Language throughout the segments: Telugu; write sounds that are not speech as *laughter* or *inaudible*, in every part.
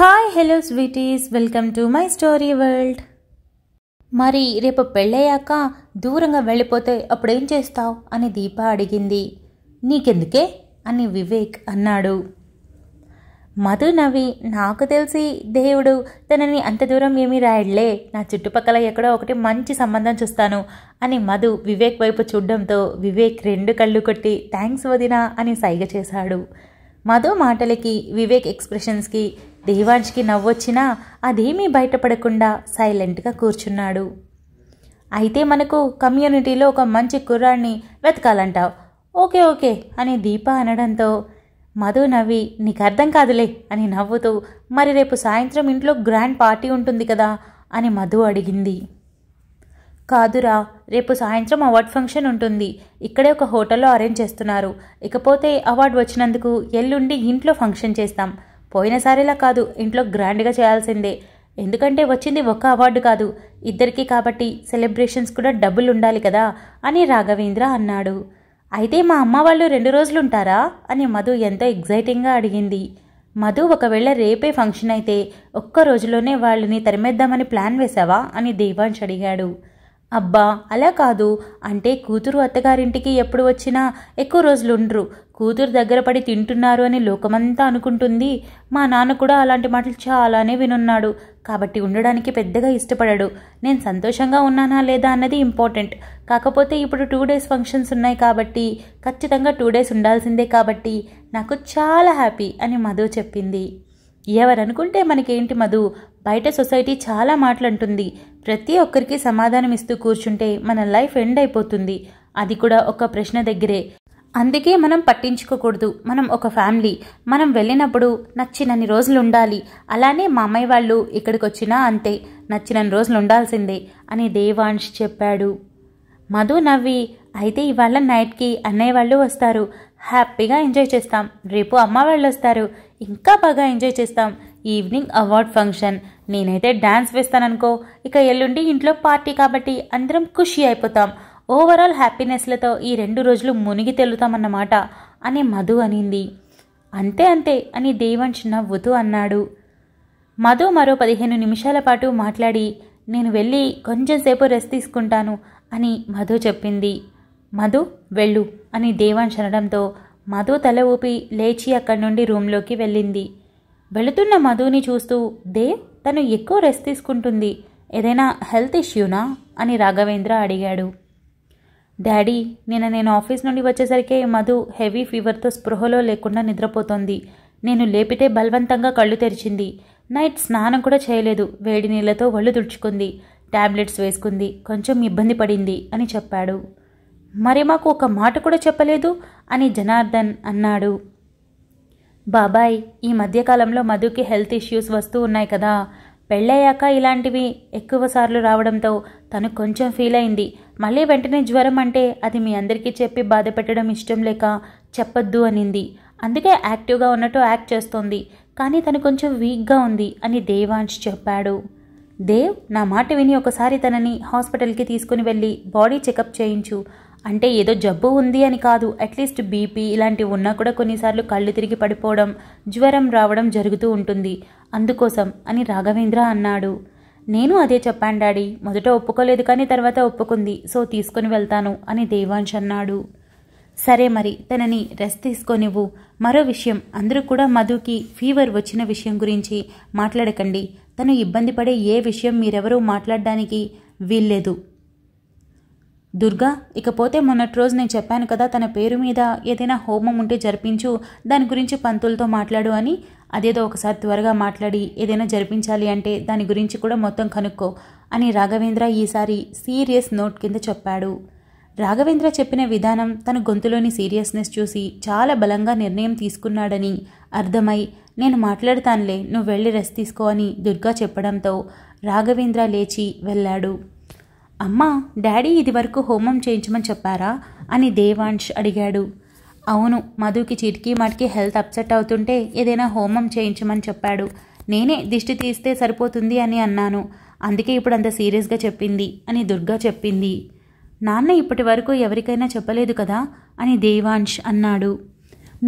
hi hello sweeties welcome to my story world మరి రేపు పెళ్ళయ్యాక దూరంగా వెళ్ళిపోతే అప్పుడేం చేస్తావు అని దీప అడిగింది నీకెందుకే అని వివేక్ అన్నాడు మధు నవి నాకు తెలిసి దేవుడు తనని అంత దూరం ఏమీ రాయడలే నా చుట్టుపక్కల ఎక్కడో ఒకటి మంచి సంబంధం చూస్తాను అని మధు వివేక్ వైపు చూడడంతో వివేక్ రెండు కళ్ళు కొట్టి థ్యాంక్స్ వదినా అని సైగ చేశాడు మధు మాటలకి వివేక్ ఎక్స్ప్రెషన్స్కి దేవాంష్కి నవ్వొచ్చినా అదేమీ బయటపడకుండా సైలెంట్గా కూర్చున్నాడు అయితే మనకు కమ్యూనిటీలో ఒక మంచి కుర్రాడిని వెతకాలంటావు ఓకే ఓకే అని దీప అనడంతో మధు నవ్వి నీకు అర్థం కాదులే అని నవ్వుతూ మరి రేపు సాయంత్రం ఇంట్లో గ్రాండ్ పార్టీ ఉంటుంది కదా అని మధు అడిగింది కాదురా రేపు సాయంత్రం అవార్డ్ ఫంక్షన్ ఉంటుంది ఇక్కడే ఒక హోటల్లో అరేంజ్ చేస్తున్నారు ఇకపోతే అవార్డు వచ్చినందుకు ఎల్లుండి ఇంట్లో ఫంక్షన్ చేస్తాం పోయినసారిలా కాదు ఇంట్లో గ్రాండ్గా చేయాల్సిందే ఎందుకంటే వచ్చింది ఒక్క అవార్డు కాదు ఇద్దరికీ కాబట్టి సెలబ్రేషన్స్ కూడా డబ్బులు ఉండాలి కదా అని రాఘవేంద్ర అన్నాడు అయితే మా అమ్మ వాళ్ళు రెండు రోజులు ఉంటారా అని మధు ఎంతో ఎగ్జైటింగ్గా అడిగింది మధు ఒకవేళ రేపే ఫంక్షన్ అయితే ఒక్క రోజులోనే వాళ్ళని తరిమేద్దామని ప్లాన్ వేశావా అని దేవాంశ్ అడిగాడు అబ్బా అలా కాదు అంటే కూతురు అత్తగారింటికి ఎప్పుడు వచ్చినా ఎక్కువ రోజులు ఉండరు కూతురు దగ్గర పడి తింటున్నారు అని లోకమంతా అనుకుంటుంది మా నాన్న కూడా అలాంటి మాటలు చాలానే వినున్నాడు కాబట్టి ఉండడానికి పెద్దగా ఇష్టపడడు నేను సంతోషంగా ఉన్నానా లేదా అన్నది ఇంపార్టెంట్ కాకపోతే ఇప్పుడు టూ డేస్ ఫంక్షన్స్ ఉన్నాయి కాబట్టి ఖచ్చితంగా టూ డేస్ ఉండాల్సిందే కాబట్టి నాకు చాలా హ్యాపీ అని మధు చెప్పింది ఎవరనుకుంటే మనకేంటి మధు బయట సొసైటీ చాలా మాటలంటుంది ప్రతి ఒక్కరికి సమాధానం ఇస్తూ కూర్చుంటే మన లైఫ్ ఎండ్ అయిపోతుంది అది కూడా ఒక ప్రశ్న దగ్గరే అందుకే మనం పట్టించుకోకూడదు మనం ఒక ఫ్యామిలీ మనం వెళ్ళినప్పుడు నచ్చినన్ని రోజులు ఉండాలి అలానే మా అమ్మాయి వాళ్ళు ఇక్కడికి వచ్చినా అంతే నచ్చినన్ని రోజులు ఉండాల్సిందే అని దేవాంష్ చెప్పాడు మధు నవ్వి అయితే ఇవాళ నైట్కి అన్నయ్య వాళ్ళు వస్తారు హ్యాపీగా ఎంజాయ్ చేస్తాం రేపు అమ్మ వాళ్ళు వస్తారు ఇంకా బాగా ఎంజాయ్ చేస్తాం ఈవినింగ్ అవార్డ్ ఫంక్షన్ నేనైతే డ్యాన్స్ వేస్తాననుకో ఇక ఎల్లుండి ఇంట్లో పార్టీ కాబట్టి అందరం ఖుషి అయిపోతాం ఓవరాల్ హ్యాపీనెస్లతో ఈ రెండు రోజులు మునిగి తెలుతామన్నమాట అని మధు అనింది అంతే అంతే అని దేవంశ్ నవ్వుతూ అన్నాడు మధు మరో పదిహేను నిమిషాల పాటు మాట్లాడి నేను వెళ్ళి కొంచెంసేపు రెస్ట్ తీసుకుంటాను అని మధు చెప్పింది మధు వెళ్ళు అని దేవాన్ అనడంతో మధు తల ఊపి లేచి అక్కడి నుండి రూమ్లోకి వెళ్ళింది వెళుతున్న మధుని చూస్తూ దేవ్ తను ఎక్కువ రెస్ట్ తీసుకుంటుంది ఏదైనా హెల్త్ ఇష్యూనా అని రాఘవేంద్ర అడిగాడు డాడీ నిన్న నేను ఆఫీస్ నుండి వచ్చేసరికి మధు హెవీ ఫీవర్తో స్పృహలో లేకుండా నిద్రపోతోంది నేను లేపితే బలవంతంగా కళ్ళు తెరిచింది నైట్ స్నానం కూడా చేయలేదు వేడి నీళ్లతో ఒళ్ళు తుడుచుకుంది టాబ్లెట్స్ వేసుకుంది కొంచెం ఇబ్బంది పడింది అని చెప్పాడు మరి మాకు ఒక మాట కూడా చెప్పలేదు అని జనార్దన్ అన్నాడు బాబాయ్ ఈ మధ్యకాలంలో మధుకి హెల్త్ ఇష్యూస్ వస్తూ ఉన్నాయి కదా పెళ్ళయ్యాక ఇలాంటివి ఎక్కువసార్లు రావడంతో తను కొంచెం ఫీల్ అయింది మళ్ళీ వెంటనే జ్వరం అంటే అది మీ అందరికీ చెప్పి బాధ పెట్టడం ఇష్టం లేక చెప్పొద్దు అనింది అందుకే యాక్టివ్గా ఉన్నట్టు యాక్ట్ చేస్తోంది కానీ తను కొంచెం వీక్గా ఉంది అని దేవాన్స్ చెప్పాడు దేవ్ నా మాట విని ఒకసారి తనని హాస్పిటల్కి తీసుకుని వెళ్ళి బాడీ చెకప్ చేయించు అంటే ఏదో జబ్బు ఉంది అని కాదు అట్లీస్ట్ బీపీ ఇలాంటివి ఉన్నా కూడా కొన్నిసార్లు కళ్ళు తిరిగి పడిపోవడం జ్వరం రావడం జరుగుతూ ఉంటుంది అందుకోసం అని రాఘవేంద్ర అన్నాడు నేను అదే చెప్పాను డాడీ మొదట ఒప్పుకోలేదు కానీ తర్వాత ఒప్పుకుంది సో తీసుకుని వెళ్తాను అని దేవాంశ్ అన్నాడు సరే మరి తనని రెస్ట్ తీసుకొనివ్వు మరో విషయం అందరూ కూడా మధుకి ఫీవర్ వచ్చిన విషయం గురించి మాట్లాడకండి తను ఇబ్బంది పడే ఏ విషయం మీరెవరూ మాట్లాడడానికి వీల్లేదు దుర్గా ఇకపోతే మొన్నటి రోజు నేను చెప్పాను కదా తన పేరు మీద ఏదైనా హోమం ఉంటే జరిపించు దాని గురించి పంతులతో మాట్లాడు అని అదేదో ఒకసారి త్వరగా మాట్లాడి ఏదైనా జరిపించాలి అంటే దాని గురించి కూడా మొత్తం కనుక్కో అని రాఘవేంద్ర ఈసారి సీరియస్ నోట్ కింద చెప్పాడు రాఘవేంద్ర చెప్పిన విధానం తన గొంతులోని సీరియస్నెస్ చూసి చాలా బలంగా నిర్ణయం తీసుకున్నాడని అర్థమై నేను మాట్లాడతానులే నువ్వు వెళ్ళి రెస్ట్ తీసుకో అని దుర్గా చెప్పడంతో రాఘవేంద్ర లేచి వెళ్ళాడు అమ్మా డాడీ ఇదివరకు హోమం చేయించమని చెప్పారా అని దేవాంష్ అడిగాడు అవును మధుకి చిటికీ మటికి హెల్త్ అప్సెట్ అవుతుంటే ఏదైనా హోమం చేయించమని చెప్పాడు నేనే దిష్టి తీస్తే సరిపోతుంది అని అన్నాను అందుకే ఇప్పుడు అంత సీరియస్గా చెప్పింది అని దుర్గా చెప్పింది నాన్న ఇప్పటి వరకు ఎవరికైనా చెప్పలేదు కదా అని దేవాంష్ అన్నాడు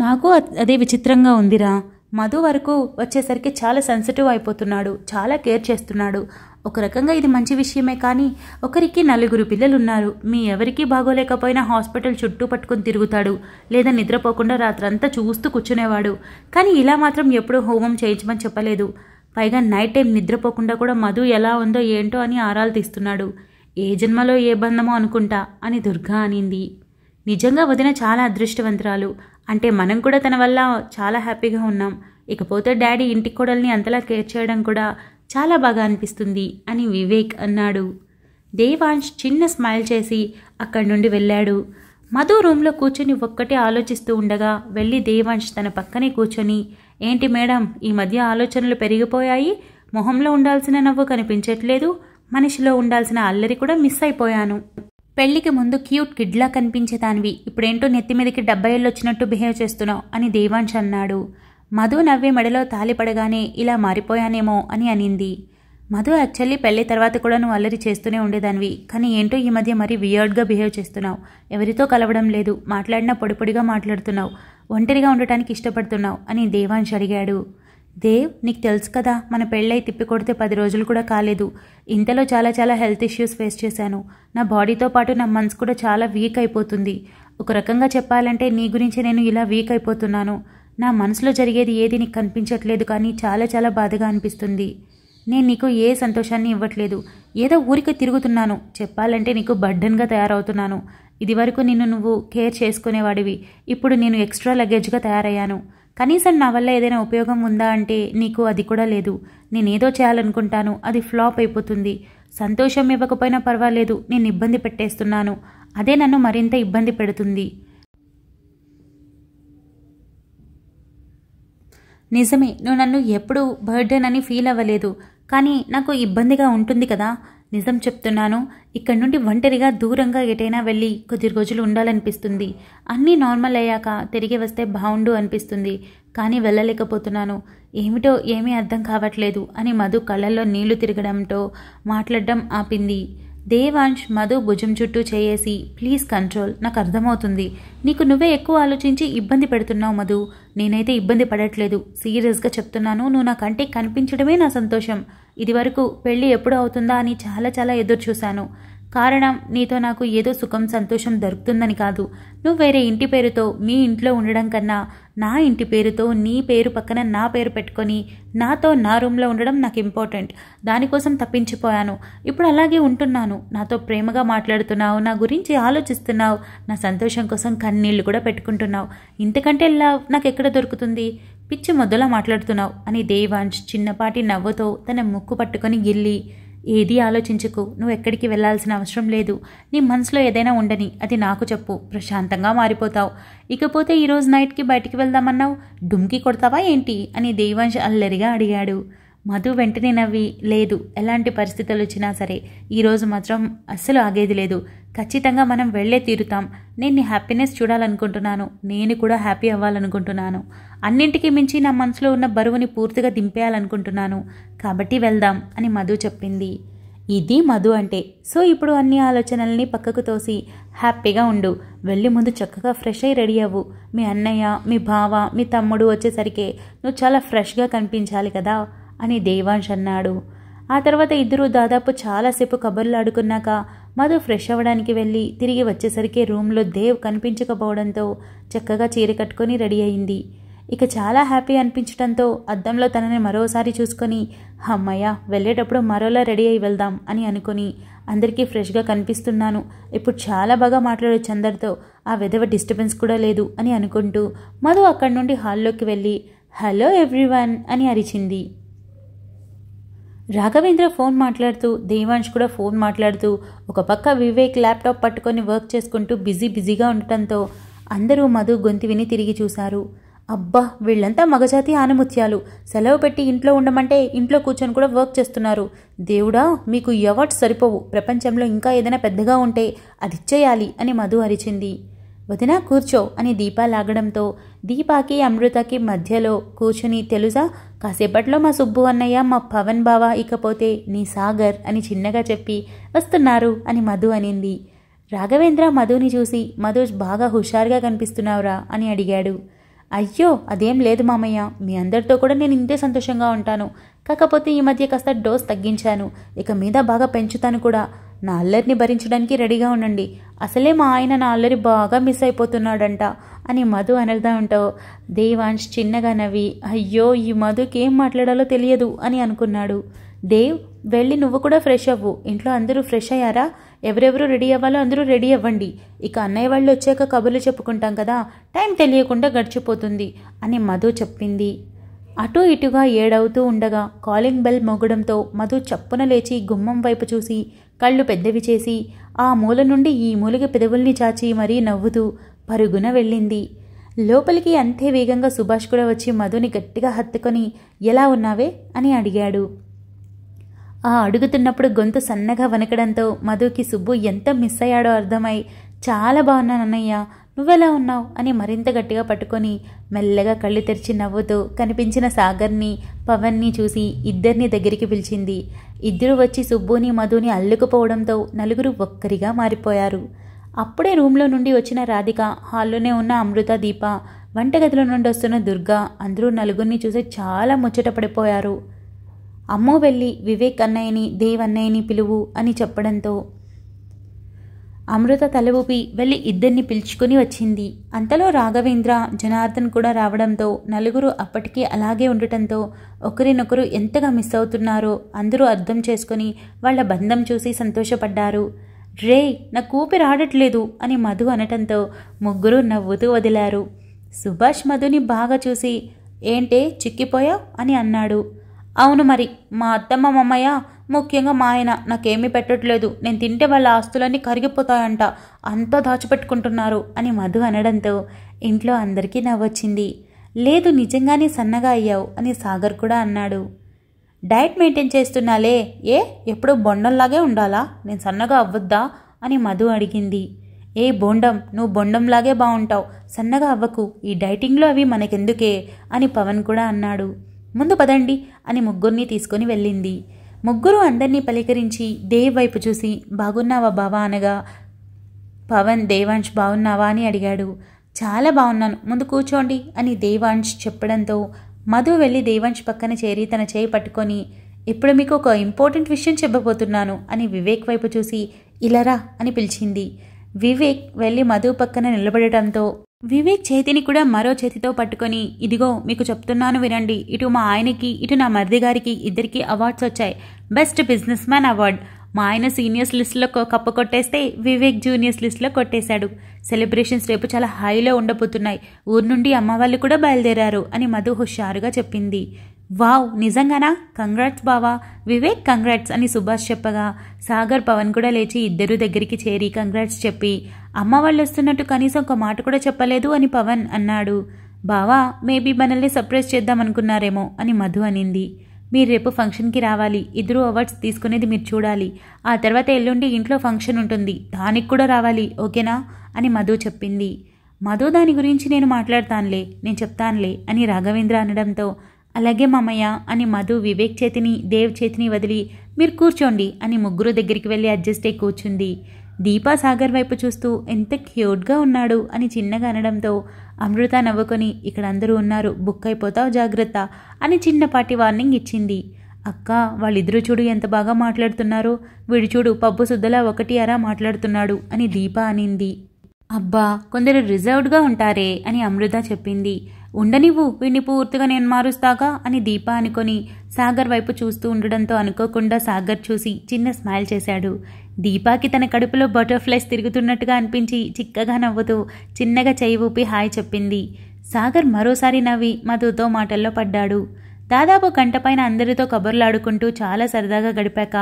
నాకు అదే విచిత్రంగా ఉందిరా మధు వరకు వచ్చేసరికి చాలా సెన్సిటివ్ అయిపోతున్నాడు చాలా కేర్ చేస్తున్నాడు ఒక రకంగా ఇది మంచి విషయమే కానీ ఒకరికి నలుగురు పిల్లలున్నారు మీ ఎవరికీ బాగోలేకపోయినా హాస్పిటల్ చుట్టూ పట్టుకొని తిరుగుతాడు లేదా నిద్రపోకుండా రాత్రంతా చూస్తూ కూర్చునేవాడు కానీ ఇలా మాత్రం ఎప్పుడూ హోమం చేయించమని చెప్పలేదు పైగా నైట్ టైం నిద్రపోకుండా కూడా మధు ఎలా ఉందో ఏంటో అని ఆరాలు తీస్తున్నాడు ఏ జన్మలో ఏ బంధమో అనుకుంటా అని దుర్గా అనింది నిజంగా వదిన చాలా అదృష్టవంతురాలు అంటే మనం కూడా తన వల్ల చాలా హ్యాపీగా ఉన్నాం ఇకపోతే డాడీ ఇంటి కోడల్ని అంతలా కేర్ చేయడం కూడా చాలా బాగా అనిపిస్తుంది అని వివేక్ అన్నాడు దేవాంష్ చిన్న స్మైల్ చేసి అక్కడి నుండి వెళ్ళాడు మధు రూమ్లో కూర్చొని ఒక్కటే ఆలోచిస్తూ ఉండగా వెళ్ళి దేవాంష్ తన పక్కనే కూర్చొని ఏంటి మేడం ఈ మధ్య ఆలోచనలు పెరిగిపోయాయి మొహంలో ఉండాల్సిన నవ్వు కనిపించట్లేదు మనిషిలో ఉండాల్సిన అల్లరి కూడా మిస్ అయిపోయాను పెళ్లికి ముందు క్యూట్ కిడ్లా కనిపించేదానివి ఇప్పుడేంటో నెత్తి మీదకి డెబ్బై ఏళ్ళు వచ్చినట్టు బిహేవ్ చేస్తున్నావు అని దేవాంష్ అన్నాడు మధు నవ్వి మెడలో తాలిపడగానే ఇలా మారిపోయానేమో అని అనింది మధు యాక్చువల్లీ పెళ్లి తర్వాత కూడా నువ్వు అల్లరి చేస్తూనే ఉండేదానివి కానీ ఏంటో ఈ మధ్య మరీ వియర్డ్గా బిహేవ్ చేస్తున్నావు ఎవరితో కలవడం లేదు మాట్లాడినా పొడిపొడిగా మాట్లాడుతున్నావు ఒంటరిగా ఉండటానికి ఇష్టపడుతున్నావు అని దేవాంశ్ అడిగాడు దేవ్ నీకు తెలుసు కదా మన పెళ్ళై తిప్పి కొడితే పది రోజులు కూడా కాలేదు ఇంతలో చాలా చాలా హెల్త్ ఇష్యూస్ ఫేస్ చేశాను నా బాడీతో పాటు నా మనసు కూడా చాలా వీక్ అయిపోతుంది ఒక రకంగా చెప్పాలంటే నీ గురించి నేను ఇలా వీక్ అయిపోతున్నాను నా మనసులో జరిగేది ఏది నీకు కనిపించట్లేదు కానీ చాలా చాలా బాధగా అనిపిస్తుంది నేను నీకు ఏ సంతోషాన్ని ఇవ్వట్లేదు ఏదో ఊరికే తిరుగుతున్నాను చెప్పాలంటే నీకు బడ్డన్గా తయారవుతున్నాను ఇదివరకు నిన్ను నువ్వు కేర్ చేసుకునేవాడివి ఇప్పుడు నేను ఎక్స్ట్రా లగేజ్గా తయారయ్యాను కనీసం నా వల్ల ఏదైనా ఉపయోగం ఉందా అంటే నీకు అది కూడా లేదు నేనేదో చేయాలనుకుంటాను అది ఫ్లాప్ అయిపోతుంది సంతోషం ఇవ్వకపోయినా పర్వాలేదు నేను ఇబ్బంది పెట్టేస్తున్నాను అదే నన్ను మరింత ఇబ్బంది పెడుతుంది నిజమే నువ్వు నన్ను ఎప్పుడూ బర్డెన్ అని ఫీల్ అవ్వలేదు కానీ నాకు ఇబ్బందిగా ఉంటుంది కదా నిజం చెప్తున్నాను ఇక్కడి నుండి ఒంటరిగా దూరంగా ఎటైనా వెళ్ళి కొద్ది రోజులు ఉండాలనిపిస్తుంది అన్నీ నార్మల్ అయ్యాక తిరిగి వస్తే బాగుండు అనిపిస్తుంది కానీ వెళ్ళలేకపోతున్నాను ఏమిటో ఏమీ అర్థం కావట్లేదు అని మధు కళ్ళల్లో నీళ్లు తిరగడంతో మాట్లాడడం ఆపింది దేవాంష్ మధు భుజం చుట్టూ చేయేసి ప్లీజ్ కంట్రోల్ నాకు అర్థమవుతుంది నీకు నువ్వే ఎక్కువ ఆలోచించి ఇబ్బంది పెడుతున్నావు మధు నేనైతే ఇబ్బంది పడట్లేదు సీరియస్గా చెప్తున్నాను నువ్వు నా కంటే కనిపించడమే నా సంతోషం ఇదివరకు పెళ్ళి ఎప్పుడు అవుతుందా అని చాలా చాలా ఎదురు చూశాను కారణం నీతో నాకు ఏదో సుఖం సంతోషం దొరుకుతుందని కాదు నువ్వు వేరే ఇంటి పేరుతో మీ ఇంట్లో ఉండడం కన్నా నా ఇంటి పేరుతో నీ పేరు పక్కన నా పేరు పెట్టుకొని నాతో నా రూమ్లో ఉండడం నాకు ఇంపార్టెంట్ దానికోసం తప్పించిపోయాను ఇప్పుడు అలాగే ఉంటున్నాను నాతో ప్రేమగా మాట్లాడుతున్నావు నా గురించి ఆలోచిస్తున్నావు నా సంతోషం కోసం కన్నీళ్లు కూడా పెట్టుకుంటున్నావు ఇంతకంటే లవ్ నాకు ఎక్కడ దొరుకుతుంది పిచ్చి మొదలా మాట్లాడుతున్నావు అని దేవాంశ్ చిన్నపాటి నవ్వుతో తన ముక్కు పట్టుకొని గిల్లి ఏదీ ఆలోచించకు నువ్వు ఎక్కడికి వెళ్లాల్సిన అవసరం లేదు నీ మనసులో ఏదైనా ఉండని అది నాకు చెప్పు ప్రశాంతంగా మారిపోతావు ఇకపోతే ఈరోజు నైట్కి బయటికి వెళ్దామన్నావు డుమ్కి కొడతావా ఏంటి అని దేవాంశ్ అల్లరిగా అడిగాడు మధు వెంటనే నవ్వి లేదు ఎలాంటి పరిస్థితులు వచ్చినా సరే ఈరోజు మాత్రం అస్సలు ఆగేది లేదు ఖచ్చితంగా మనం వెళ్ళే తీరుతాం నేను నీ హ్యాపీనెస్ చూడాలనుకుంటున్నాను నేను కూడా హ్యాపీ అవ్వాలనుకుంటున్నాను అన్నింటికీ మించి నా మనసులో ఉన్న బరువుని పూర్తిగా దింపేయాలనుకుంటున్నాను కాబట్టి వెళ్దాం అని మధు చెప్పింది ఇది మధు అంటే సో ఇప్పుడు అన్ని ఆలోచనల్ని పక్కకు తోసి హ్యాపీగా ఉండు వెళ్ళి ముందు చక్కగా ఫ్రెష్ అయి రెడీ అవ్వు మీ అన్నయ్య మీ బావ మీ తమ్ముడు వచ్చేసరికి నువ్వు చాలా ఫ్రెష్గా కనిపించాలి కదా అని దేవాంష్ అన్నాడు ఆ తర్వాత ఇద్దరూ దాదాపు చాలాసేపు కబుర్లు ఆడుకున్నాక మధు ఫ్రెష్ అవ్వడానికి వెళ్ళి తిరిగి వచ్చేసరికి రూమ్లో దేవ్ కనిపించకపోవడంతో చక్కగా చీర కట్టుకొని రెడీ అయింది ఇక చాలా హ్యాపీ అనిపించడంతో అద్దంలో తనని మరోసారి చూసుకొని అమ్మయ్య వెళ్ళేటప్పుడు మరోలా రెడీ అయి వెళ్దాం అని అనుకుని అందరికీ ఫ్రెష్గా కనిపిస్తున్నాను ఇప్పుడు చాలా బాగా మాట్లాడే చందర్తో ఆ విధవ డిస్టర్బెన్స్ కూడా లేదు అని అనుకుంటూ మధు అక్కడి నుండి హాల్లోకి వెళ్ళి హలో ఎవ్రీవన్ అని అరిచింది రాఘవేంద్ర ఫోన్ మాట్లాడుతూ దేవాంష్ కూడా ఫోన్ మాట్లాడుతూ ఒక పక్క వివేక్ ల్యాప్టాప్ పట్టుకొని వర్క్ చేసుకుంటూ బిజీ బిజీగా ఉండటంతో అందరూ మధు గొంతు విని తిరిగి చూశారు అబ్బా వీళ్ళంతా మగజాతి ఆనముత్యాలు సెలవు పెట్టి ఇంట్లో ఉండమంటే ఇంట్లో కూర్చొని కూడా వర్క్ చేస్తున్నారు దేవుడా మీకు ఎవర్ట్ సరిపోవు ప్రపంచంలో ఇంకా ఏదైనా పెద్దగా ఉంటే అది ఇచ్చేయాలి అని మధు అరిచింది వదినా కూర్చో అని దీపా లాగడంతో దీపాకి అమృతకి మధ్యలో కూర్చుని తెలుసా కాసేపట్లో మా సుబ్బు అన్నయ్య మా పవన్ బావ ఇకపోతే నీ సాగర్ అని చిన్నగా చెప్పి వస్తున్నారు అని మధు అనింది రాఘవేంద్ర మధుని చూసి మధుష్ బాగా హుషారుగా కనిపిస్తున్నావురా అని అడిగాడు అయ్యో అదేం లేదు మామయ్య మీ అందరితో కూడా నేను ఇంతే సంతోషంగా ఉంటాను కాకపోతే ఈ మధ్య కాస్త డోస్ తగ్గించాను ఇక మీద బాగా పెంచుతాను కూడా నా అల్లరిని భరించడానికి రెడీగా ఉండండి అసలే మా ఆయన నా అల్లరి బాగా మిస్ అయిపోతున్నాడంట అని మధు అనగదా ఉంటావు దేవాన్స్ చిన్నగా నవ్వి అయ్యో ఈ మధుకి ఏం మాట్లాడాలో తెలియదు అని అనుకున్నాడు దేవ్ వెళ్ళి నువ్వు కూడా ఫ్రెష్ అవ్వు ఇంట్లో అందరూ ఫ్రెష్ అయ్యారా ఎవరెవరు రెడీ అవ్వాలో అందరూ రెడీ అవ్వండి ఇక అన్నయ్య వాళ్ళు వచ్చాక కబుర్లు చెప్పుకుంటాం కదా టైం తెలియకుండా గడిచిపోతుంది అని మధు చెప్పింది అటు ఇటుగా ఏడవుతూ ఉండగా కాలింగ్ బెల్ మోగడంతో మధు చప్పున లేచి గుమ్మం వైపు చూసి కళ్ళు పెద్దవి చేసి ఆ మూల నుండి ఈ మూలిక పెదవుల్ని చాచి మరీ నవ్వుతూ పరుగున వెళ్ళింది లోపలికి అంతే వేగంగా సుభాష్ కూడా వచ్చి మధుని గట్టిగా హత్తుకొని ఎలా ఉన్నావే అని అడిగాడు ఆ అడుగుతున్నప్పుడు గొంతు సన్నగా వనకడంతో మధుకి సుబ్బు ఎంత మిస్ అయ్యాడో అర్థమై చాలా బాగున్నానన్నయ్య నువ్వెలా ఉన్నావు అని మరింత గట్టిగా పట్టుకొని మెల్లగా కళ్ళు తెరిచి నవ్వుతూ కనిపించిన సాగర్ని పవన్ని చూసి ఇద్దరిని దగ్గరికి పిలిచింది ఇద్దరు వచ్చి సుబ్బుని మధుని అల్లుకుపోవడంతో నలుగురు ఒక్కరిగా మారిపోయారు అప్పుడే రూమ్లో నుండి వచ్చిన రాధిక హాల్లోనే ఉన్న అమృత దీప వంటగదిలో నుండి వస్తున్న దుర్గ అందరూ నలుగురిని చూసి చాలా ముచ్చట పడిపోయారు అమ్మో వెళ్ళి వివేక్ అన్నయ్యని దేవ్ అన్నయ్యని పిలువు అని చెప్పడంతో అమృత తలవూపి వెళ్ళి ఇద్దరిని పిలుచుకుని వచ్చింది అంతలో రాఘవేంద్ర జనార్దన్ కూడా రావడంతో నలుగురు అప్పటికీ అలాగే ఉండటంతో ఒకరినొకరు ఎంతగా మిస్ అవుతున్నారో అందరూ అర్థం చేసుకుని వాళ్ల బంధం చూసి సంతోషపడ్డారు రే నా కూపి రాడట్లేదు అని మధు అనటంతో ముగ్గురు నవ్వుతూ వదిలారు సుభాష్ మధుని బాగా చూసి ఏంటే చిక్కిపోయావు అని అన్నాడు అవును మరి మా అత్తమ్మ మామయ్య ముఖ్యంగా మా ఆయన నాకేమీ పెట్టట్లేదు నేను తింటే వాళ్ళ ఆస్తులన్నీ కరిగిపోతాయంట అంతా దాచిపెట్టుకుంటున్నారు అని మధు అనడంతో ఇంట్లో అందరికీ నవ్వొచ్చింది లేదు నిజంగానే సన్నగా అయ్యావు అని సాగర్ కూడా అన్నాడు డైట్ మెయింటైన్ చేస్తున్నాలే ఏ ఎప్పుడు బొండంలాగే ఉండాలా నేను సన్నగా అవ్వద్దా అని మధు అడిగింది ఏ బొండం నువ్వు బొండంలాగే బాగుంటావు సన్నగా అవ్వకు ఈ డైటింగ్లో అవి మనకెందుకే అని పవన్ కూడా అన్నాడు ముందు పదండి అని ముగ్గురిని తీసుకుని వెళ్ళింది ముగ్గురు అందరినీ పలకరించి దేవ్ వైపు చూసి బాగున్నావా బావా అనగా పవన్ దేవాంష్ బాగున్నావా అని అడిగాడు చాలా బాగున్నాను ముందు కూర్చోండి అని దేవాంష్ చెప్పడంతో మధు వెళ్ళి దేవాంష్ పక్కన చేరి తన చేయి పట్టుకొని ఇప్పుడు మీకు ఒక ఇంపార్టెంట్ విషయం చెప్పబోతున్నాను అని వివేక్ వైపు చూసి ఇలరా అని పిలిచింది వివేక్ వెళ్ళి మధు పక్కన నిలబడటంతో వివేక్ చేతిని కూడా మరో చేతితో పట్టుకొని ఇదిగో మీకు చెప్తున్నాను వినండి ఇటు మా ఆయనకి ఇటు నా మరిది గారికి ఇద్దరికి అవార్డ్స్ వచ్చాయి బెస్ట్ బిజినెస్ మ్యాన్ అవార్డ్ మా ఆయన సీనియర్స్ లిస్టులో కప్పు కొట్టేస్తే వివేక్ జూనియర్స్ లిస్టులో కొట్టేశాడు సెలబ్రేషన్స్ రేపు చాలా హైలో ఉండబోతున్నాయి ఊరు నుండి అమ్మవాళ్ళు కూడా బయలుదేరారు అని మధు హుషారుగా చెప్పింది వావ్ నిజంగానా కంగ్రాట్స్ బావా వివేక్ కంగ్రాట్స్ అని సుభాష్ చెప్పగా సాగర్ పవన్ కూడా లేచి ఇద్దరు దగ్గరికి చేరి కంగ్రాట్స్ చెప్పి అమ్మ వాళ్ళు వస్తున్నట్టు కనీసం ఒక మాట కూడా చెప్పలేదు అని పవన్ అన్నాడు బావా మేబీ మనల్ని సర్ప్రైజ్ చేద్దాం అనుకున్నారేమో అని మధు అనింది మీరు రేపు ఫంక్షన్కి రావాలి ఇద్దరు అవార్డ్స్ తీసుకునేది మీరు చూడాలి ఆ తర్వాత ఎల్లుండి ఇంట్లో ఫంక్షన్ ఉంటుంది దానికి కూడా రావాలి ఓకేనా అని మధు చెప్పింది మధు దాని గురించి నేను మాట్లాడతానులే నేను చెప్తానులే అని రాఘవేంద్ర అనడంతో అలాగే మామయ్య అని మధు వివేక్ చేతిని దేవ్ చేతిని వదిలి మీరు కూర్చోండి అని ముగ్గురు దగ్గరికి వెళ్ళి అడ్జస్ట్ అయి కూర్చుంది దీపా సాగర్ వైపు చూస్తూ ఎంత క్యూట్గా ఉన్నాడు అని చిన్నగా అనడంతో అమృత నవ్వుకొని ఇక్కడ అందరూ ఉన్నారు బుక్ అయిపోతావు జాగ్రత్త అని చిన్నపాటి వార్నింగ్ ఇచ్చింది అక్క వాళ్ళిద్దరూ చూడు ఎంత బాగా మాట్లాడుతున్నారు వీడు చూడు పబ్బు సుద్దలా ఒకటి అరా మాట్లాడుతున్నాడు అని దీపా అనింది అబ్బా కొందరు రిజర్వ్డ్గా ఉంటారే అని అమృత చెప్పింది ఉండనివ్వు వీణ్ణి పూర్తిగా నేను మారుస్తాగా అని దీప అనుకొని సాగర్ వైపు చూస్తూ ఉండడంతో అనుకోకుండా సాగర్ చూసి చిన్న స్మైల్ చేశాడు దీపాకి తన కడుపులో బటర్ఫ్లైస్ తిరుగుతున్నట్టుగా అనిపించి చిక్కగా నవ్వుతూ చిన్నగా చేయి ఊపి హాయ్ చెప్పింది సాగర్ మరోసారి నవ్వి మధుతో మాటల్లో పడ్డాడు దాదాపు గంట పైన అందరితో కబుర్లాడుకుంటూ చాలా సరదాగా గడిపాక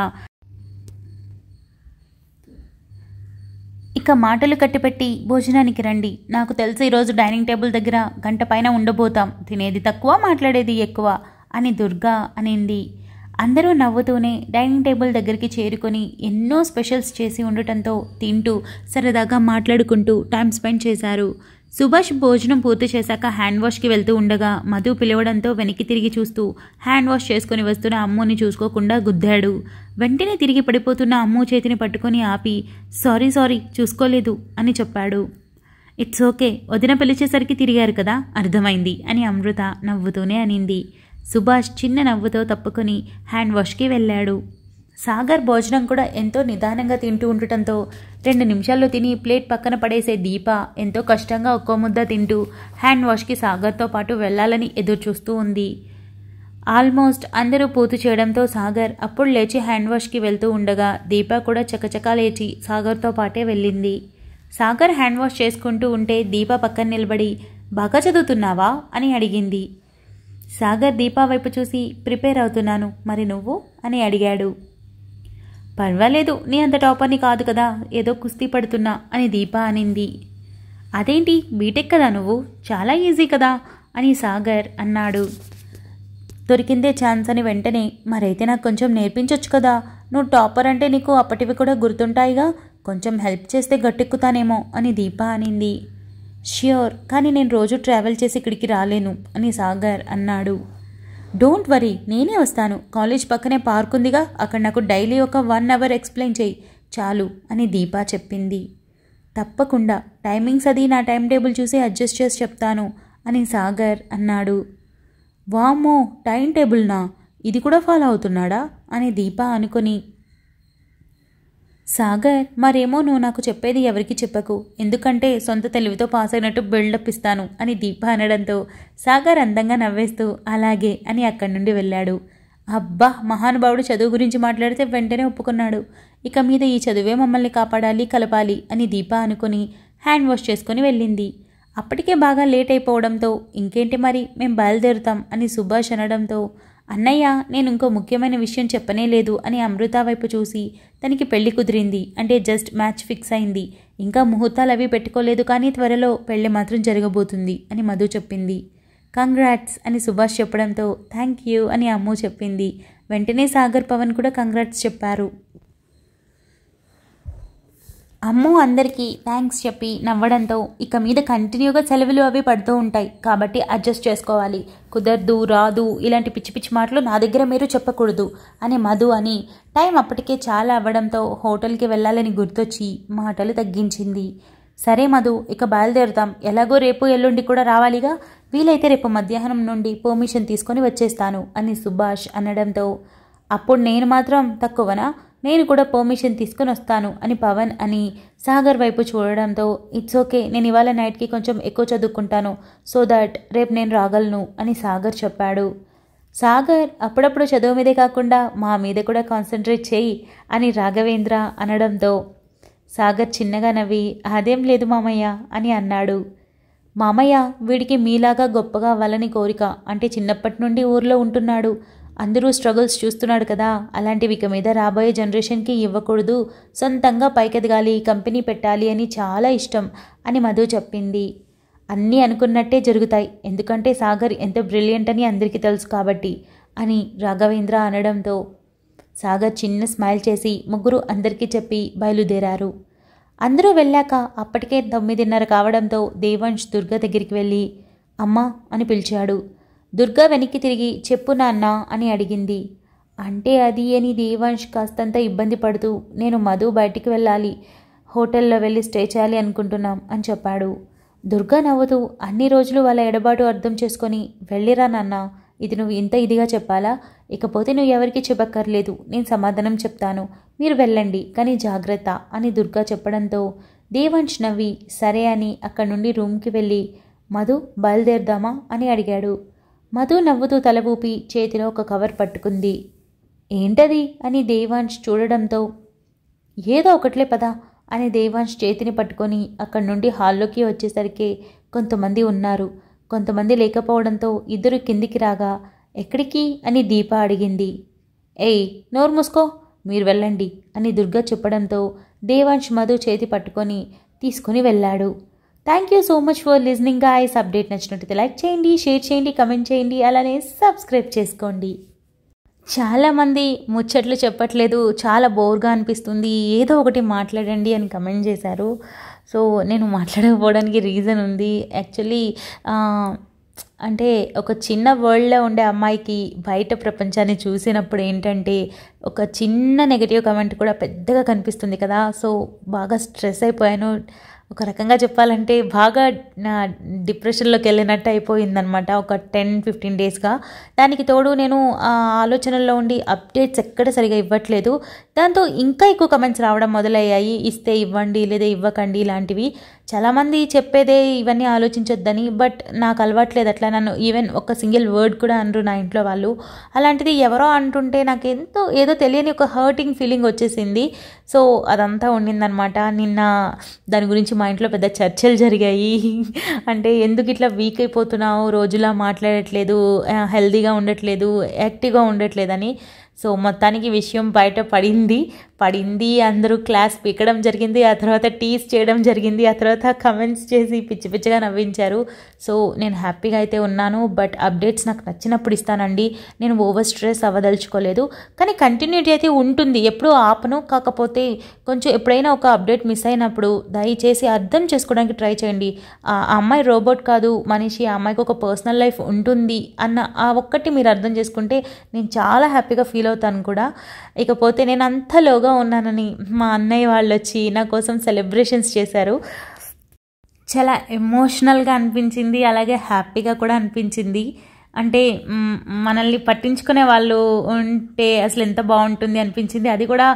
ఇక మాటలు కట్టిపెట్టి భోజనానికి రండి నాకు తెలిసి ఈరోజు డైనింగ్ టేబుల్ దగ్గర గంట పైన ఉండబోతాం తినేది తక్కువ మాట్లాడేది ఎక్కువ అని దుర్గా అనింది అందరూ నవ్వుతూనే డైనింగ్ టేబుల్ దగ్గరికి చేరుకొని ఎన్నో స్పెషల్స్ చేసి ఉండటంతో తింటూ సరదాగా మాట్లాడుకుంటూ టైం స్పెండ్ చేశారు సుభాష్ భోజనం పూర్తి చేశాక హ్యాండ్ వాష్కి వెళ్తూ ఉండగా మధు పిలవడంతో వెనక్కి తిరిగి చూస్తూ హ్యాండ్ వాష్ చేసుకుని వస్తున్న అమ్ముని చూసుకోకుండా గుద్దాడు వెంటనే తిరిగి పడిపోతున్న అమ్ము చేతిని పట్టుకొని ఆపి సారీ సారీ చూసుకోలేదు అని చెప్పాడు ఇట్స్ ఓకే వదిన పిలిచేసరికి తిరిగారు కదా అర్థమైంది అని అమృత నవ్వుతూనే అనింది సుభాష్ చిన్న నవ్వుతో తప్పుకొని హ్యాండ్ వాష్కి వెళ్ళాడు సాగర్ భోజనం కూడా ఎంతో నిదానంగా తింటూ ఉండటంతో రెండు నిమిషాల్లో తిని ప్లేట్ పక్కన పడేసే దీప ఎంతో కష్టంగా ఒక్కో ముద్ద తింటూ హ్యాండ్ వాష్కి సాగర్తో పాటు వెళ్ళాలని ఎదురు చూస్తూ ఉంది ఆల్మోస్ట్ అందరూ పూర్తి చేయడంతో సాగర్ అప్పుడు లేచి హ్యాండ్ వాష్కి వెళ్తూ ఉండగా దీప కూడా చకచకా లేచి సాగర్తో పాటే వెళ్ళింది సాగర్ హ్యాండ్ వాష్ చేసుకుంటూ ఉంటే దీప పక్కన నిలబడి బాగా చదువుతున్నావా అని అడిగింది సాగర్ దీపా వైపు చూసి ప్రిపేర్ అవుతున్నాను మరి నువ్వు అని అడిగాడు పర్వాలేదు నీ అంత టాపర్ని కాదు కదా ఏదో కుస్తీ పడుతున్నా అని దీప అనింది అదేంటి బీటెక్ కదా నువ్వు చాలా ఈజీ కదా అని సాగర్ అన్నాడు దొరికిందే ఛాన్స్ అని వెంటనే మరైతే నాకు కొంచెం నేర్పించవచ్చు కదా నువ్వు టాపర్ అంటే నీకు అప్పటివి కూడా గుర్తుంటాయిగా కొంచెం హెల్ప్ చేస్తే గట్టెక్కుతానేమో అని దీప అనింది ష్యూర్ కానీ నేను రోజు ట్రావెల్ చేసి ఇక్కడికి రాలేను అని సాగర్ అన్నాడు డోంట్ వరీ నేనే వస్తాను కాలేజ్ పక్కనే పార్క్ ఉందిగా అక్కడ నాకు డైలీ ఒక వన్ అవర్ ఎక్స్ప్లెయిన్ చేయి చాలు అని దీపా చెప్పింది తప్పకుండా టైమింగ్స్ అది నా టైం టేబుల్ చూసి అడ్జస్ట్ చేసి చెప్తాను అని సాగర్ అన్నాడు వామ్మో టైం టేబుల్నా ఇది కూడా ఫాలో అవుతున్నాడా అని దీపా అనుకుని సాగర్ మరేమో నువ్వు నాకు చెప్పేది ఎవరికి చెప్పకు ఎందుకంటే సొంత తెలివితో పాస్ అయినట్టు బిల్డప్ ఇస్తాను అని దీప అనడంతో సాగర్ అందంగా నవ్వేస్తూ అలాగే అని అక్కడి నుండి వెళ్ళాడు అబ్బా మహానుభావుడు చదువు గురించి మాట్లాడితే వెంటనే ఒప్పుకున్నాడు ఇక మీద ఈ చదువే మమ్మల్ని కాపాడాలి కలపాలి అని దీప అనుకుని హ్యాండ్ వాష్ చేసుకుని వెళ్ళింది అప్పటికే బాగా లేట్ అయిపోవడంతో ఇంకేంటి మరి మేము బయలుదేరుతాం అని సుభాష్ అనడంతో అన్నయ్య నేను ఇంకో ముఖ్యమైన విషయం చెప్పనే లేదు అని అమృత వైపు చూసి తనకి పెళ్లి కుదిరింది అంటే జస్ట్ మ్యాచ్ ఫిక్స్ అయింది ఇంకా ముహూర్తాలు అవి పెట్టుకోలేదు కానీ త్వరలో పెళ్లి మాత్రం జరగబోతుంది అని మధు చెప్పింది కంగ్రాట్స్ అని సుభాష్ చెప్పడంతో థ్యాంక్ యూ అని అమ్ము చెప్పింది వెంటనే సాగర్ పవన్ కూడా కంగ్రాట్స్ చెప్పారు అమ్మో అందరికీ థ్యాంక్స్ చెప్పి నవ్వడంతో ఇక మీద కంటిన్యూగా సెలవులు అవి పడుతూ ఉంటాయి కాబట్టి అడ్జస్ట్ చేసుకోవాలి కుదరదు రాదు ఇలాంటి పిచ్చి పిచ్చి మాటలు నా దగ్గర మీరు చెప్పకూడదు అని మధు అని టైం అప్పటికే చాలా అవ్వడంతో హోటల్కి వెళ్ళాలని గుర్తొచ్చి మాటలు తగ్గించింది సరే మధు ఇక బయలుదేరుతాం ఎలాగో రేపు ఎల్లుండి కూడా రావాలిగా వీలైతే రేపు మధ్యాహ్నం నుండి పర్మిషన్ తీసుకొని వచ్చేస్తాను అని సుభాష్ అనడంతో అప్పుడు నేను మాత్రం తక్కువనా నేను కూడా పర్మిషన్ తీసుకొని వస్తాను అని పవన్ అని సాగర్ వైపు చూడడంతో ఇట్స్ ఓకే నేను ఇవాళ నైట్కి కొంచెం ఎక్కువ చదువుకుంటాను సో దట్ రేపు నేను రాగలను అని సాగర్ చెప్పాడు సాగర్ అప్పుడప్పుడు చదువు మీదే కాకుండా మా మీద కూడా కాన్సన్ట్రేట్ చేయి అని రాఘవేంద్ర అనడంతో సాగర్ చిన్నగా నవ్వి అదేం లేదు మామయ్య అని అన్నాడు మామయ్య వీడికి మీలాగా గొప్పగా అవ్వాలని కోరిక అంటే చిన్నప్పటి నుండి ఊర్లో ఉంటున్నాడు అందరూ స్ట్రగుల్స్ చూస్తున్నాడు కదా అలాంటివి ఇక మీద రాబోయే జనరేషన్కి ఇవ్వకూడదు సొంతంగా పైకెదగాలి కంపెనీ పెట్టాలి అని చాలా ఇష్టం అని మధు చెప్పింది అన్నీ అనుకున్నట్టే జరుగుతాయి ఎందుకంటే సాగర్ ఎంత బ్రిలియంట్ అని అందరికీ తెలుసు కాబట్టి అని రాఘవేంద్ర అనడంతో సాగర్ చిన్న స్మైల్ చేసి ముగ్గురు అందరికీ చెప్పి బయలుదేరారు అందరూ వెళ్ళాక అప్పటికే తొమ్మిదిన్నర కావడంతో దేవంష్ దుర్గ దగ్గరికి వెళ్ళి అమ్మా అని పిలిచాడు దుర్గా వెనక్కి తిరిగి చెప్పు నాన్న అని అడిగింది అంటే అది అని దేవాంష్ కాస్తంత ఇబ్బంది పడుతూ నేను మధు బయటికి వెళ్ళాలి హోటల్లో వెళ్ళి స్టే చేయాలి అనుకుంటున్నాం అని చెప్పాడు దుర్గా నవ్వుతూ అన్ని రోజులు వాళ్ళ ఎడబాటు అర్థం చేసుకొని వెళ్ళిరా నాన్న ఇది నువ్వు ఇంత ఇదిగా చెప్పాలా ఇకపోతే నువ్వు ఎవరికి చెప్పక్కర్లేదు నేను సమాధానం చెప్తాను మీరు వెళ్ళండి కానీ జాగ్రత్త అని దుర్గా చెప్పడంతో దేవాంష్ నవ్వి సరే అని అక్కడి నుండి రూమ్కి వెళ్ళి మధు బయలుదేరుదామా అని అడిగాడు మధు నవ్వుతూ తల ఊపి చేతిలో ఒక కవర్ పట్టుకుంది ఏంటది అని దేవాంష్ చూడడంతో ఏదో ఒకట్లే పద అని దేవాంష్ చేతిని పట్టుకొని అక్కడి నుండి హాల్లోకి వచ్చేసరికి కొంతమంది ఉన్నారు కొంతమంది లేకపోవడంతో ఇద్దరు కిందికి రాగా ఎక్కడికి అని దీప అడిగింది ఏయ్ నోరు మూసుకో మీరు వెళ్ళండి అని దుర్గా చెప్పడంతో దేవాంష్ మధు చేతి పట్టుకొని తీసుకుని వెళ్ళాడు thank you so much for listening guys update నచ్చినట్టయితే లైక్ చేయండి షేర్ చేయండి కమెంట్ చేయండి అలానే సబ్స్క్రైబ్ చేసుకోండి చాలామంది ముచ్చట్లు చెప్పట్లేదు చాలా బోర్గా అనిపిస్తుంది ఏదో ఒకటి మాట్లాడండి అని కమెంట్ చేశారు సో నేను మాట్లాడకపోవడానికి రీజన్ ఉంది యాక్చువల్లీ అంటే ఒక చిన్న వరల్డ్లో ఉండే అమ్మాయికి బయట ప్రపంచాన్ని చూసినప్పుడు ఏంటంటే ఒక చిన్న నెగిటివ్ కమెంట్ కూడా పెద్దగా కనిపిస్తుంది కదా సో బాగా స్ట్రెస్ అయిపోయాను ఒక రకంగా చెప్పాలంటే బాగా డిప్రెషన్లోకి వెళ్ళినట్టు అయిపోయిందనమాట ఒక టెన్ ఫిఫ్టీన్ డేస్గా దానికి తోడు నేను ఆ ఆలోచనల్లో ఉండి అప్డేట్స్ ఎక్కడ సరిగా ఇవ్వట్లేదు దాంతో ఇంకా ఎక్కువ కమెంట్స్ రావడం మొదలయ్యాయి ఇస్తే ఇవ్వండి లేదా ఇవ్వకండి ఇలాంటివి చాలామంది చెప్పేదే ఇవన్నీ ఆలోచించొద్దని బట్ నాకు అలవాట్లేదు అట్లా నన్ను ఈవెన్ ఒక సింగిల్ వర్డ్ కూడా అనరు నా ఇంట్లో వాళ్ళు అలాంటిది ఎవరో అంటుంటే నాకు ఎంతో ఏదో తెలియని ఒక హర్టింగ్ ఫీలింగ్ వచ్చేసింది సో అదంతా ఉండిందనమాట నిన్న దాని గురించి మా ఇంట్లో పెద్ద చర్చలు జరిగాయి *laughs* అంటే ఎందుకు ఇట్లా వీక్ అయిపోతున్నావు రోజులా మాట్లాడట్లేదు హెల్దీగా ఉండట్లేదు యాక్టివ్గా ఉండట్లేదని సో మొత్తానికి విషయం బయట పడింది పడింది అందరూ క్లాస్ పీకడం జరిగింది ఆ తర్వాత టీస్ చేయడం జరిగింది ఆ తర్వాత కమెంట్స్ చేసి పిచ్చి పిచ్చిగా నవ్వించారు సో నేను హ్యాపీగా అయితే ఉన్నాను బట్ అప్డేట్స్ నాకు నచ్చినప్పుడు ఇస్తానండి నేను ఓవర్ స్ట్రెస్ అవ్వదలుచుకోలేదు కానీ కంటిన్యూటీ అయితే ఉంటుంది ఎప్పుడూ ఆపను కాకపోతే కొంచెం ఎప్పుడైనా ఒక అప్డేట్ మిస్ అయినప్పుడు దయచేసి అర్థం చేసుకోవడానికి ట్రై చేయండి ఆ అమ్మాయి రోబోట్ కాదు మనిషి ఆ అమ్మాయికి ఒక పర్సనల్ లైఫ్ ఉంటుంది అన్న ఆ ఒక్కటి మీరు అర్థం చేసుకుంటే నేను చాలా హ్యాపీగా ఫీల్ ఫీల్ అవుతాను కూడా ఇకపోతే నేను అంతలోగా ఉన్నానని మా అన్నయ్య వాళ్ళు వచ్చి నా కోసం సెలబ్రేషన్స్ చేశారు చాలా ఎమోషనల్గా అనిపించింది అలాగే హ్యాపీగా కూడా అనిపించింది అంటే మనల్ని పట్టించుకునే వాళ్ళు ఉంటే అసలు ఎంత బాగుంటుంది అనిపించింది అది కూడా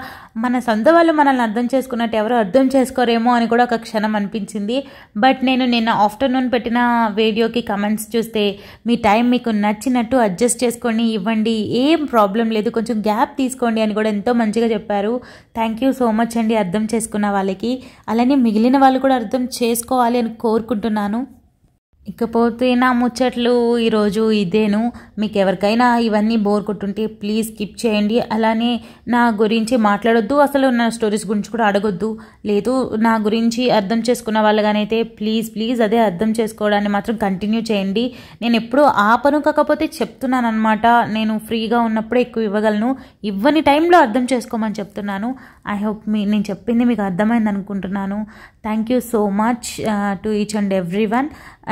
మన సొంత వాళ్ళు మనల్ని అర్థం చేసుకున్నట్టు ఎవరు అర్థం చేసుకోరేమో అని కూడా ఒక క్షణం అనిపించింది బట్ నేను నిన్న ఆఫ్టర్నూన్ పెట్టిన వీడియోకి కమెంట్స్ చూస్తే మీ టైం మీకు నచ్చినట్టు అడ్జస్ట్ చేసుకొని ఇవ్వండి ఏం ప్రాబ్లం లేదు కొంచెం గ్యాప్ తీసుకోండి అని కూడా ఎంతో మంచిగా చెప్పారు థ్యాంక్ యూ సో మచ్ అండి అర్థం చేసుకున్న వాళ్ళకి అలానే మిగిలిన వాళ్ళు కూడా అర్థం చేసుకోవాలి అని కోరుకుంటున్నాను ఇకపోతే నా ముచ్చట్లు ఈరోజు ఇదేను మీకు ఎవరికైనా ఇవన్నీ బోర్ కొట్టుంటే ప్లీజ్ స్కిప్ చేయండి అలానే నా గురించి మాట్లాడొద్దు అసలు నా స్టోరీస్ గురించి కూడా అడగొద్దు లేదు నా గురించి అర్థం చేసుకున్న వాళ్ళగానైతే ప్లీజ్ ప్లీజ్ అదే అర్థం చేసుకోవడాన్ని మాత్రం కంటిన్యూ చేయండి నేను ఎప్పుడూ ఆపను కాకపోతే చెప్తున్నాను అనమాట నేను ఫ్రీగా ఉన్నప్పుడే ఎక్కువ ఇవ్వగలను ఇవ్వని టైంలో అర్థం చేసుకోమని చెప్తున్నాను ఐ హోప్ మీ నేను చెప్పింది మీకు అర్థమైంది అనుకుంటున్నాను thank you so much to each and every one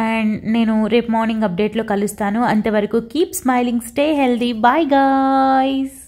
and నేను రేపు మార్నింగ్ అప్డేట్లో కలుస్తాను అంతవరకు keep smiling stay healthy bye guys